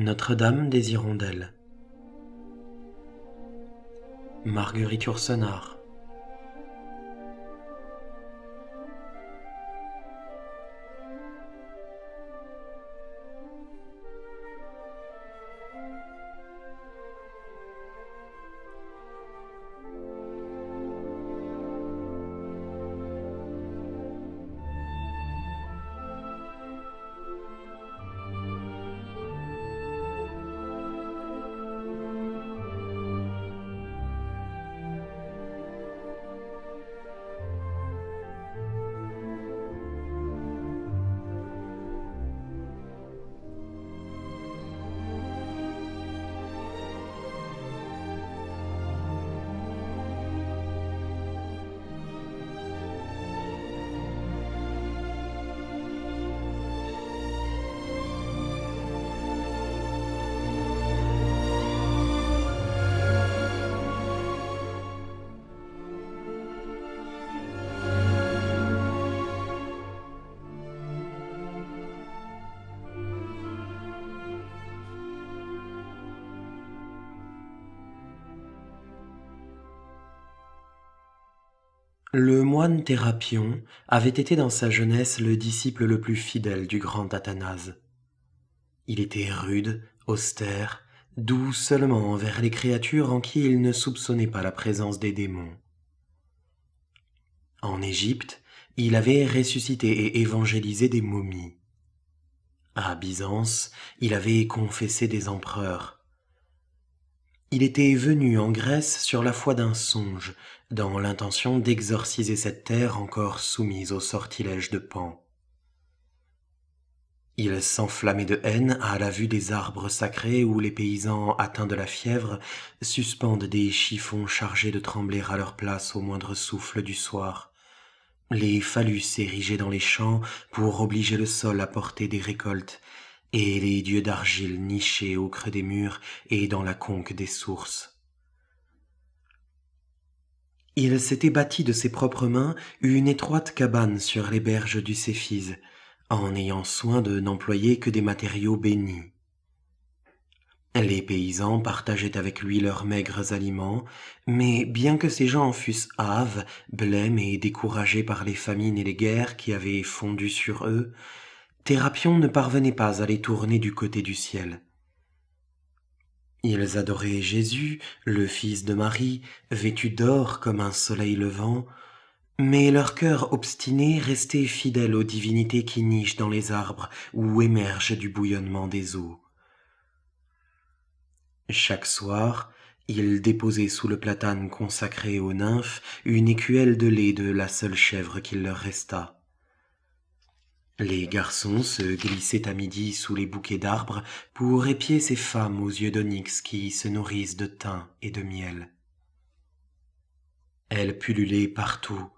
Notre-Dame des Hirondelles. Marguerite Ursenard Le moine Thérapion avait été dans sa jeunesse le disciple le plus fidèle du grand Athanase. Il était rude, austère, doux seulement envers les créatures en qui il ne soupçonnait pas la présence des démons. En Égypte, il avait ressuscité et évangélisé des momies. À Byzance, il avait confessé des empereurs. Il était venu en Grèce sur la foi d'un songe, dans l'intention d'exorciser cette terre encore soumise au sortilège de Pan. Il s'enflammait de haine à la vue des arbres sacrés où les paysans atteints de la fièvre suspendent des chiffons chargés de trembler à leur place au moindre souffle du soir. Les phallus érigés dans les champs pour obliger le sol à porter des récoltes, et les dieux d'argile nichés au creux des murs et dans la conque des sources. Il s'était bâti de ses propres mains une étroite cabane sur les berges du Céphise, en ayant soin de n'employer que des matériaux bénis. Les paysans partageaient avec lui leurs maigres aliments, mais bien que ces gens fussent hâves, blêmes et découragés par les famines et les guerres qui avaient fondu sur eux, rapions ne parvenait pas à les tourner du côté du ciel. Ils adoraient Jésus, le Fils de Marie, vêtu d'or comme un soleil levant, mais leur cœur obstiné restait fidèle aux divinités qui nichent dans les arbres ou émergent du bouillonnement des eaux. Chaque soir, ils déposaient sous le platane consacré aux nymphes une écuelle de lait de la seule chèvre qu'il leur restât. Les garçons se glissaient à midi sous les bouquets d'arbres pour épier ces femmes aux yeux d'onyx qui se nourrissent de thym et de miel. Elles pullulaient partout,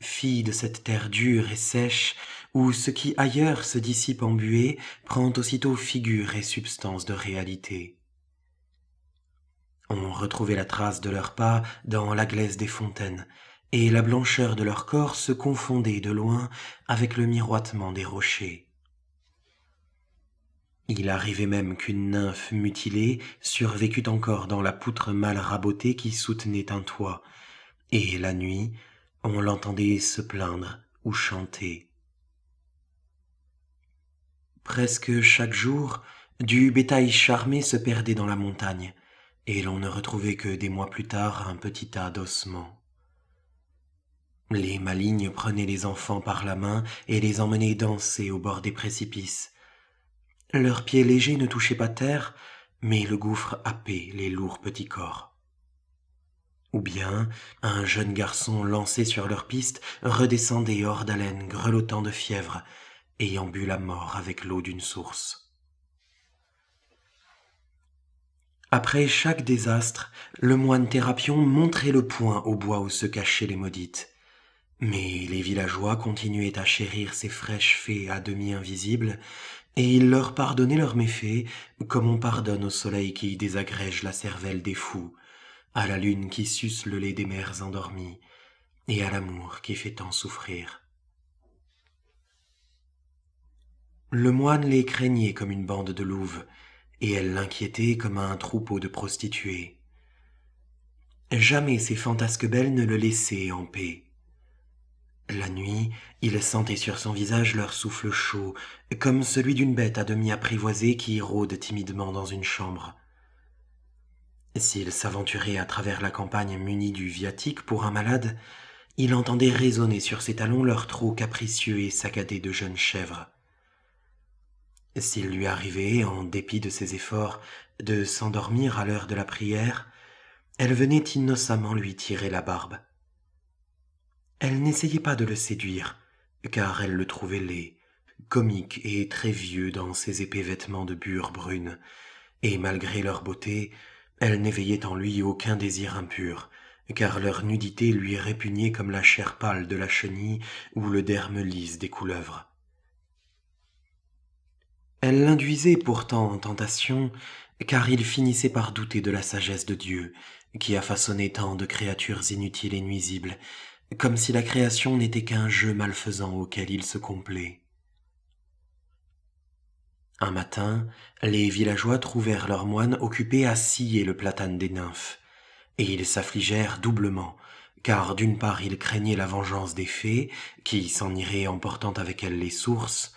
filles de cette terre dure et sèche où ce qui ailleurs se dissipe en buée prend aussitôt figure et substance de réalité. On retrouvait la trace de leurs pas dans la glaise des fontaines, et la blancheur de leur corps se confondait de loin avec le miroitement des rochers. Il arrivait même qu'une nymphe mutilée survécût encore dans la poutre mal rabotée qui soutenait un toit, et la nuit, on l'entendait se plaindre ou chanter. Presque chaque jour, du bétail charmé se perdait dans la montagne, et l'on ne retrouvait que des mois plus tard un petit tas d'ossements. Les malignes prenaient les enfants par la main et les emmenaient danser au bord des précipices. Leurs pieds légers ne touchaient pas terre, mais le gouffre happait les lourds petits corps. Ou bien, un jeune garçon lancé sur leur piste redescendait hors d'haleine, grelottant de fièvre, ayant bu la mort avec l'eau d'une source. Après chaque désastre, le moine Thérapion montrait le poing au bois où se cachaient les maudites. Mais les villageois continuaient à chérir ces fraîches fées à demi invisibles, et ils leur pardonnaient leurs méfaits comme on pardonne au soleil qui désagrège la cervelle des fous, à la lune qui suce le lait des mers endormies, et à l'amour qui fait tant souffrir. Le moine les craignait comme une bande de louves, et elle l'inquiétait comme un troupeau de prostituées. Jamais ces fantasques belles ne le laissaient en paix. La nuit, il sentait sur son visage leur souffle chaud, comme celui d'une bête à demi apprivoisée qui rôde timidement dans une chambre. S'il s'aventurait à travers la campagne munie du viatique pour un malade, il entendait résonner sur ses talons leur trot capricieux et saccadé de jeunes chèvres. S'il lui arrivait, en dépit de ses efforts, de s'endormir à l'heure de la prière, elle venait innocemment lui tirer la barbe. Elle n'essayait pas de le séduire, car elle le trouvait laid, comique et très vieux dans ses épais vêtements de bure brune, et malgré leur beauté, elle n'éveillait en lui aucun désir impur, car leur nudité lui répugnait comme la chair pâle de la chenille ou le derme lisse des couleuvres. Elle l'induisait pourtant en tentation, car il finissait par douter de la sagesse de Dieu, qui a façonné tant de créatures inutiles et nuisibles, comme si la création n'était qu'un jeu malfaisant auquel il se complaît. Un matin, les villageois trouvèrent leur moine occupé à scier le platane des nymphes, et ils s'affligèrent doublement, car d'une part ils craignaient la vengeance des fées, qui s'en iraient emportant avec elles les sources,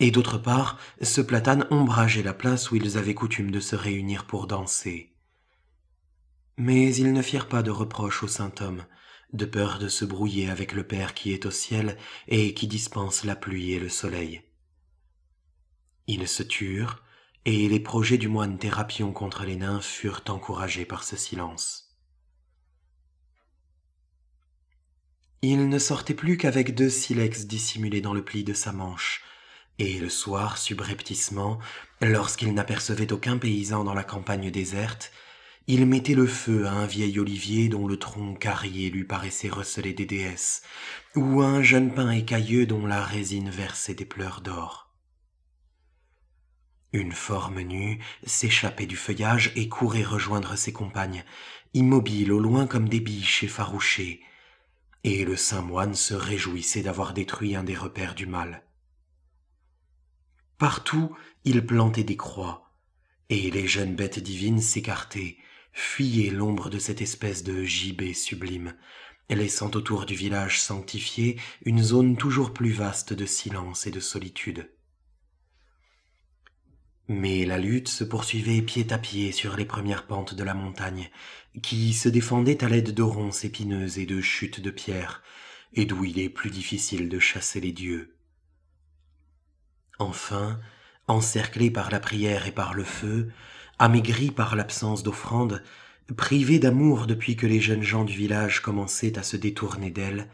et d'autre part, ce platane ombrageait la place où ils avaient coutume de se réunir pour danser. Mais ils ne firent pas de reproche au saint homme, de peur de se brouiller avec le Père qui est au ciel et qui dispense la pluie et le soleil. Ils se turent, et les projets du moine Thérapion contre les nains furent encouragés par ce silence. Il ne sortait plus qu'avec deux silex dissimulés dans le pli de sa manche, et le soir, subrepticement, lorsqu'il n'apercevait aucun paysan dans la campagne déserte, il mettait le feu à un vieil olivier dont le tronc carrié lui paraissait receler des déesses, ou à un jeune pin écailleux dont la résine versait des pleurs d'or. Une forme nue s'échappait du feuillage et courait rejoindre ses compagnes, immobiles au loin comme des biches effarouchées, et le saint moine se réjouissait d'avoir détruit un des repères du mal. Partout il plantait des croix, et les jeunes bêtes divines s'écartaient, fuyez l'ombre de cette espèce de gibet sublime, laissant autour du village sanctifié une zone toujours plus vaste de silence et de solitude. Mais la lutte se poursuivait pied à pied sur les premières pentes de la montagne, qui se défendaient à l'aide de ronces épineuses et de chutes de pierres, et d'où il est plus difficile de chasser les dieux. Enfin, encerclés par la prière et par le feu, amaigri par l'absence d'offrande, privée d'amour depuis que les jeunes gens du village commençaient à se détourner d'elle,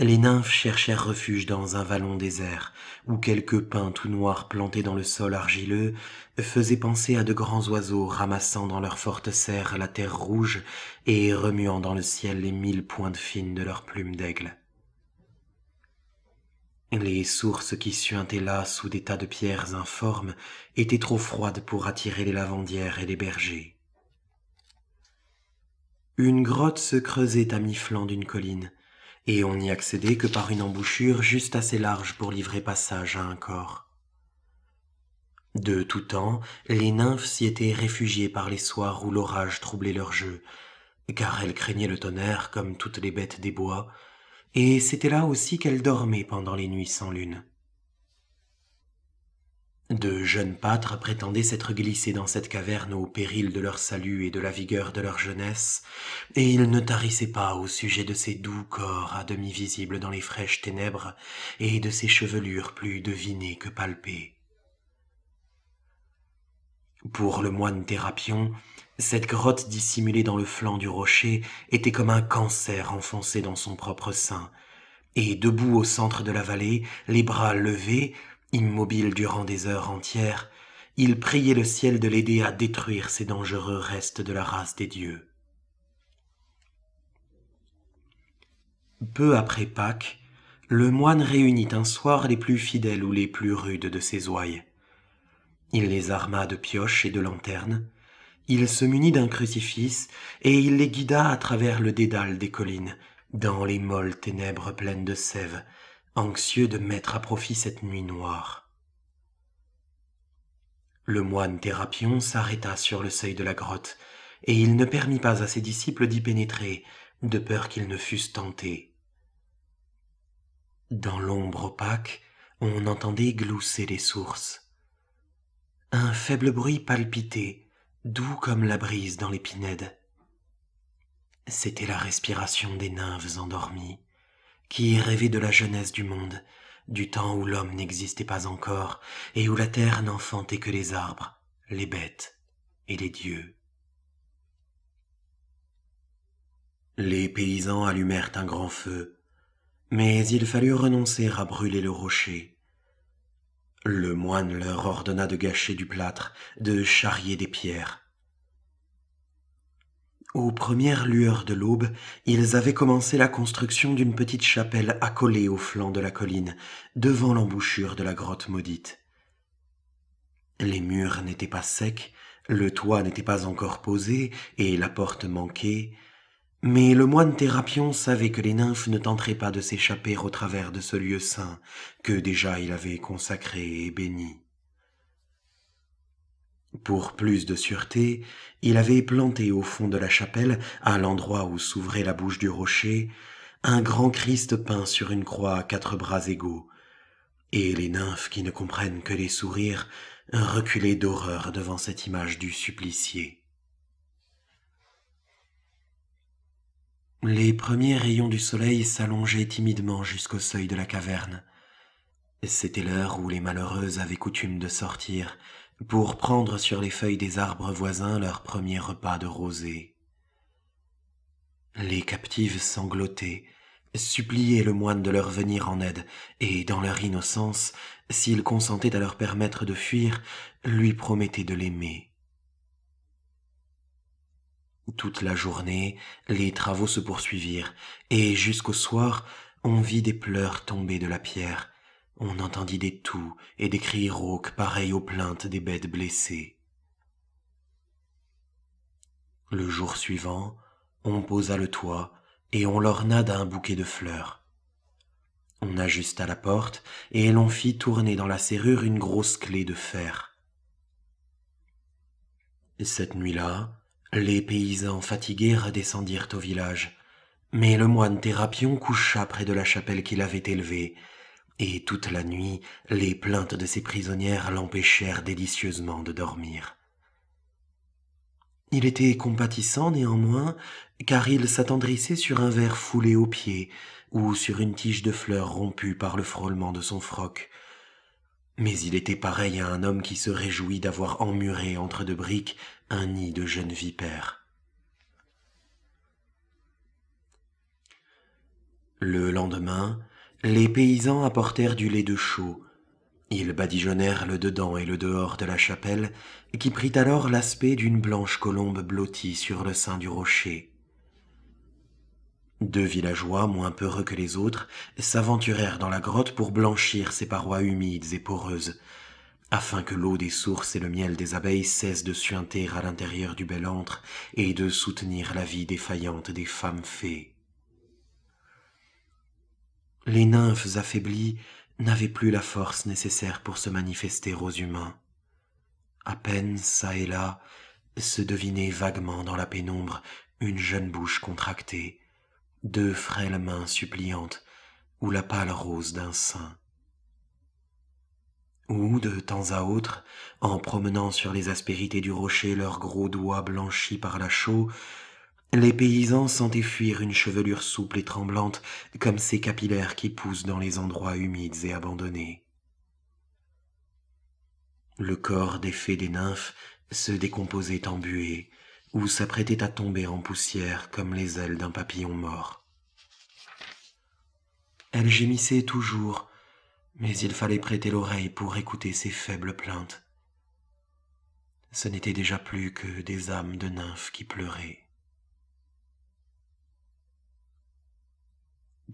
les nymphes cherchèrent refuge dans un vallon désert, où quelques pins tout noirs plantés dans le sol argileux faisaient penser à de grands oiseaux ramassant dans leurs fortes serres la terre rouge et remuant dans le ciel les mille pointes fines de leurs plumes d'aigle. Les sources qui suintaient là sous des tas de pierres informes étaient trop froides pour attirer les lavandières et les bergers. Une grotte se creusait à mi-flanc d'une colline, et on n'y accédait que par une embouchure juste assez large pour livrer passage à un corps. De tout temps, les nymphes s'y étaient réfugiées par les soirs où l'orage troublait leur jeu, car elles craignaient le tonnerre comme toutes les bêtes des bois, et c'était là aussi qu'elle dormait pendant les nuits sans lune. De jeunes pâtres prétendaient s'être glissés dans cette caverne au péril de leur salut et de la vigueur de leur jeunesse, et ils ne tarissaient pas au sujet de ces doux corps à demi visibles dans les fraîches ténèbres et de ces chevelures plus devinées que palpées. Pour le moine Thérapion, cette grotte dissimulée dans le flanc du rocher était comme un cancer enfoncé dans son propre sein, et debout au centre de la vallée, les bras levés, immobile durant des heures entières, il priait le ciel de l'aider à détruire ces dangereux restes de la race des dieux. Peu après Pâques, le moine réunit un soir les plus fidèles ou les plus rudes de ses ouailles. Il les arma de pioches et de lanternes, il se munit d'un crucifix, et il les guida à travers le dédale des collines, dans les molles ténèbres pleines de sève, anxieux de mettre à profit cette nuit noire. Le moine Thérapion s'arrêta sur le seuil de la grotte, et il ne permit pas à ses disciples d'y pénétrer, de peur qu'ils ne fussent tentés. Dans l'ombre opaque, on entendait glousser les sources. Un faible bruit palpitait, doux comme la brise dans l'épinède. C'était la respiration des nymphes endormies, qui rêvaient de la jeunesse du monde, du temps où l'homme n'existait pas encore, et où la terre n'enfantait que les arbres, les bêtes et les dieux. Les paysans allumèrent un grand feu, mais il fallut renoncer à brûler le rocher, le moine leur ordonna de gâcher du plâtre, de charrier des pierres. Aux premières lueurs de l'aube, ils avaient commencé la construction d'une petite chapelle accolée au flanc de la colline, devant l'embouchure de la grotte maudite. Les murs n'étaient pas secs, le toit n'était pas encore posé, et la porte manquait, mais le moine Thérapion savait que les nymphes ne tenteraient pas de s'échapper au travers de ce lieu saint que déjà il avait consacré et béni. Pour plus de sûreté, il avait planté au fond de la chapelle, à l'endroit où s'ouvrait la bouche du rocher, un grand Christ peint sur une croix à quatre bras égaux, et les nymphes qui ne comprennent que les sourires reculaient d'horreur devant cette image du supplicié. Les premiers rayons du soleil s'allongeaient timidement jusqu'au seuil de la caverne. C'était l'heure où les malheureuses avaient coutume de sortir pour prendre sur les feuilles des arbres voisins leur premier repas de rosée. Les captives sanglotaient, suppliaient le moine de leur venir en aide, et dans leur innocence, s'il consentait à leur permettre de fuir, lui promettaient de l'aimer. Toute la journée, les travaux se poursuivirent, et jusqu'au soir, on vit des pleurs tomber de la pierre. On entendit des toux et des cris rauques pareils aux plaintes des bêtes blessées. Le jour suivant, on posa le toit et on l'orna d'un bouquet de fleurs. On ajusta la porte et l'on fit tourner dans la serrure une grosse clé de fer. Cette nuit-là, les paysans fatigués redescendirent au village, mais le moine Thérapion coucha près de la chapelle qu'il avait élevée, et toute la nuit les plaintes de ses prisonnières l'empêchèrent délicieusement de dormir. Il était compatissant néanmoins, car il s'attendrissait sur un verre foulé aux pieds, ou sur une tige de fleurs rompue par le frôlement de son froc. Mais il était pareil à un homme qui se réjouit d'avoir emmuré entre deux briques un nid de jeunes vipères. Le lendemain, les paysans apportèrent du lait de chaux. Ils badigeonnèrent le dedans et le dehors de la chapelle, qui prit alors l'aspect d'une blanche colombe blottie sur le sein du rocher. Deux villageois, moins peureux que les autres, s'aventurèrent dans la grotte pour blanchir ses parois humides et poreuses, afin que l'eau des sources et le miel des abeilles cessent de suinter à l'intérieur du bel antre et de soutenir la vie défaillante des femmes fées. Les nymphes affaiblies n'avaient plus la force nécessaire pour se manifester aux humains. À peine çà et là se devinait vaguement dans la pénombre une jeune bouche contractée, deux frêles mains suppliantes ou la pâle rose d'un sein où, de temps à autre, en promenant sur les aspérités du rocher leurs gros doigts blanchis par la chaux, les paysans sentaient fuir une chevelure souple et tremblante, comme ces capillaires qui poussent dans les endroits humides et abandonnés. Le corps des fées des nymphes se décomposait en buée, ou s'apprêtait à tomber en poussière comme les ailes d'un papillon mort. Elle gémissait toujours, mais il fallait prêter l'oreille pour écouter ces faibles plaintes. Ce n'était déjà plus que des âmes de nymphes qui pleuraient.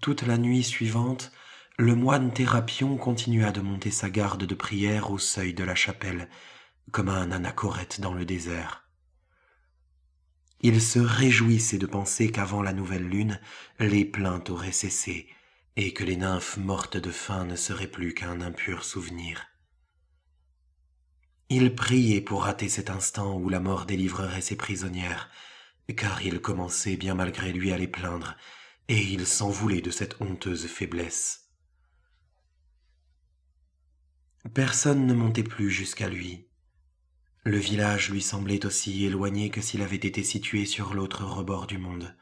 Toute la nuit suivante, le moine Thérapion continua de monter sa garde de prière au seuil de la chapelle, comme un anachorète dans le désert. Il se réjouissait de penser qu'avant la nouvelle lune, les plaintes auraient cessé, et que les nymphes mortes de faim ne seraient plus qu'un impur souvenir. Il priait pour rater cet instant où la mort délivrerait ses prisonnières, car il commençait bien malgré lui à les plaindre, et il s'en voulait de cette honteuse faiblesse. Personne ne montait plus jusqu'à lui. Le village lui semblait aussi éloigné que s'il avait été situé sur l'autre rebord du monde.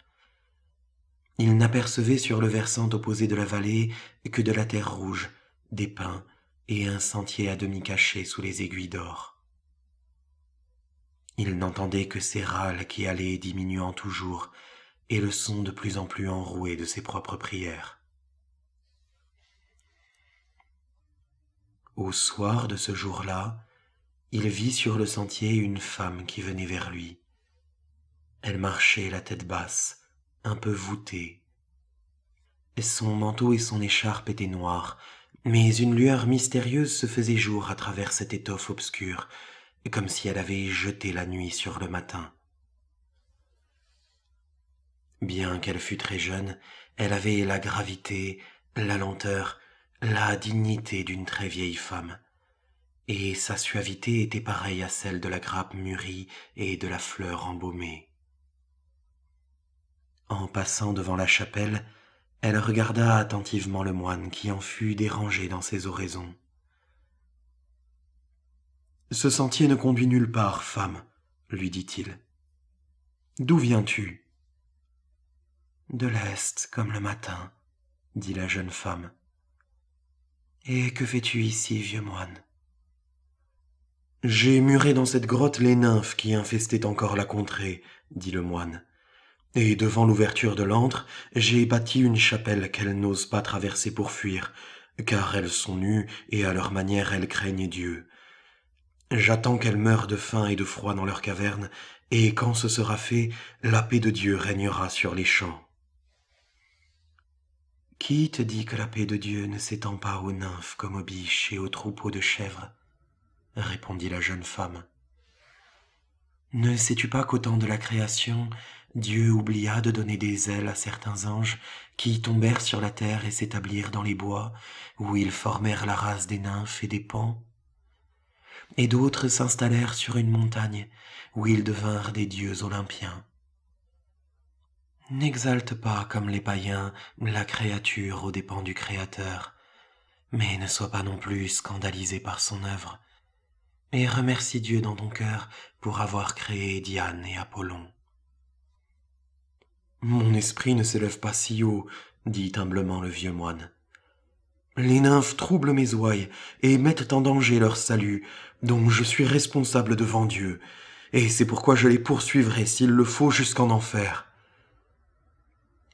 Il n'apercevait sur le versant opposé de la vallée que de la terre rouge, des pins et un sentier à demi caché sous les aiguilles d'or. Il n'entendait que ses râles qui allaient diminuant toujours et le son de plus en plus enroué de ses propres prières. Au soir de ce jour-là, il vit sur le sentier une femme qui venait vers lui. Elle marchait la tête basse, un peu voûté. Son manteau et son écharpe étaient noirs, mais une lueur mystérieuse se faisait jour à travers cette étoffe obscure, comme si elle avait jeté la nuit sur le matin. Bien qu'elle fût très jeune, elle avait la gravité, la lenteur, la dignité d'une très vieille femme, et sa suavité était pareille à celle de la grappe mûrie et de la fleur embaumée. En passant devant la chapelle, elle regarda attentivement le moine qui en fut dérangé dans ses oraisons. Ce sentier ne conduit nulle part, femme, lui dit-il. D'où viens-tu De l'Est, comme le matin, dit la jeune femme. Et que fais-tu ici, vieux moine J'ai muré dans cette grotte les nymphes qui infestaient encore la contrée, dit le moine. Et devant l'ouverture de l'antre, j'ai bâti une chapelle qu'elles n'osent pas traverser pour fuir, car elles sont nues et à leur manière elles craignent Dieu. J'attends qu'elles meurent de faim et de froid dans leur caverne, et quand ce sera fait, la paix de Dieu régnera sur les champs. Qui te dit que la paix de Dieu ne s'étend pas aux nymphes comme aux biches et aux troupeaux de chèvres répondit la jeune femme. Ne sais-tu pas qu'au temps de la création, Dieu oublia de donner des ailes à certains anges qui tombèrent sur la terre et s'établirent dans les bois, où ils formèrent la race des nymphes et des pans. Et d'autres s'installèrent sur une montagne, où ils devinrent des dieux olympiens. N'exalte pas comme les païens la créature aux dépens du Créateur, mais ne sois pas non plus scandalisé par son œuvre, et remercie Dieu dans ton cœur pour avoir créé Diane et Apollon. Mon esprit ne s'élève pas si haut, dit humblement le vieux moine. Les nymphes troublent mes ouailles et mettent en danger leur salut, dont je suis responsable devant Dieu, et c'est pourquoi je les poursuivrai s'il le faut jusqu'en enfer.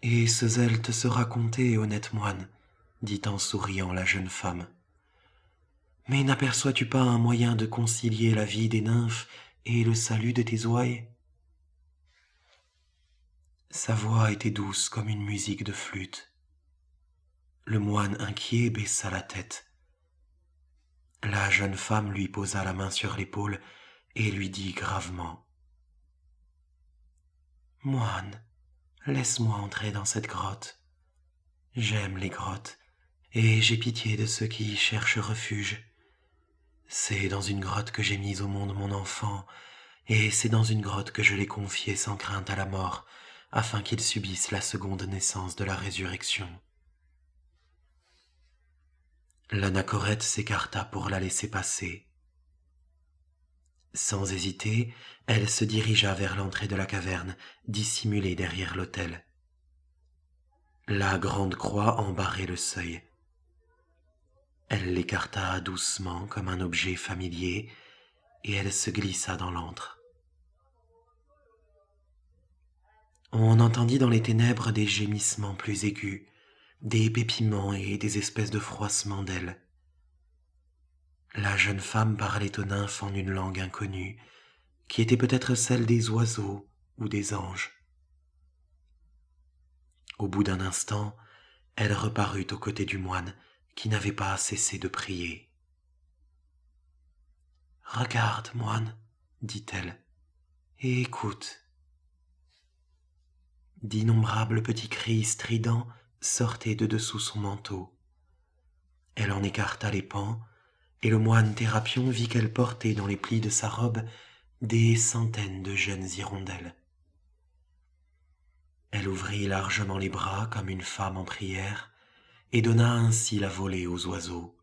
Et ce zèle te sera compté, honnête moine, dit en souriant la jeune femme. Mais n'aperçois-tu pas un moyen de concilier la vie des nymphes et le salut de tes ouailles sa voix était douce comme une musique de flûte. Le moine inquiet baissa la tête. La jeune femme lui posa la main sur l'épaule et lui dit gravement Moine, laisse-moi entrer dans cette grotte. J'aime les grottes et j'ai pitié de ceux qui y cherchent refuge. C'est dans une grotte que j'ai mis au monde mon enfant, et c'est dans une grotte que je l'ai confié sans crainte à la mort afin qu'ils subissent la seconde naissance de la résurrection. L'anachorète s'écarta pour la laisser passer. Sans hésiter, elle se dirigea vers l'entrée de la caverne, dissimulée derrière l'autel. La grande croix embarrait le seuil. Elle l'écarta doucement comme un objet familier, et elle se glissa dans l'antre. On entendit dans les ténèbres des gémissements plus aigus, des pépiments et des espèces de froissements d'ailes. La jeune femme parlait aux nymphes en une langue inconnue, qui était peut-être celle des oiseaux ou des anges. Au bout d'un instant, elle reparut aux côtés du moine qui n'avait pas cessé de prier. Regarde, moine, dit-elle, et écoute. D'innombrables petits cris stridents sortaient de dessous son manteau. Elle en écarta les pans, et le moine Thérapion vit qu'elle portait dans les plis de sa robe des centaines de jeunes hirondelles. Elle ouvrit largement les bras comme une femme en prière, et donna ainsi la volée aux oiseaux.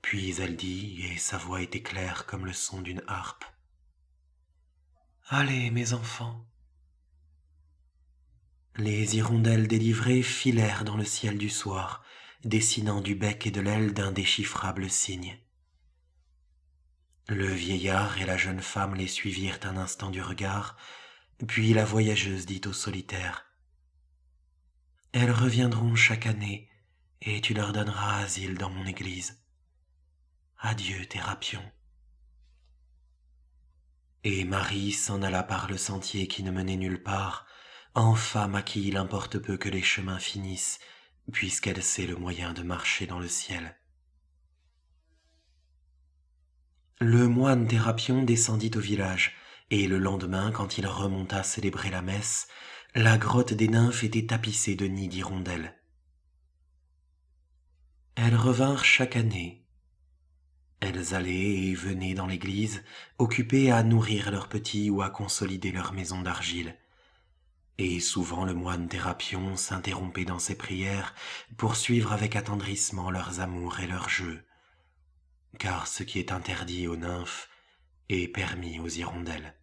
Puis elle dit, et sa voix était claire comme le son d'une harpe. Allez, mes enfants, les hirondelles délivrées filèrent dans le ciel du soir, dessinant du bec et de l'aile d'indéchiffrables signes. Le vieillard et la jeune femme les suivirent un instant du regard, puis la voyageuse dit au solitaire Elles reviendront chaque année, et tu leur donneras asile dans mon église. Adieu, Thérapion. Et Marie s'en alla par le sentier qui ne menait nulle part, femme à qui il importe peu que les chemins finissent, puisqu'elle sait le moyen de marcher dans le ciel. Le moine Thérapion descendit au village, et le lendemain, quand il remonta célébrer la messe, la grotte des nymphes était tapissée de nids d'hirondelles. Elles revinrent chaque année. Elles allaient et venaient dans l'église, occupées à nourrir leurs petits ou à consolider leur maison d'argile. Et souvent le moine Thérapion s'interrompait dans ses prières pour suivre avec attendrissement leurs amours et leurs jeux. Car ce qui est interdit aux nymphes est permis aux hirondelles.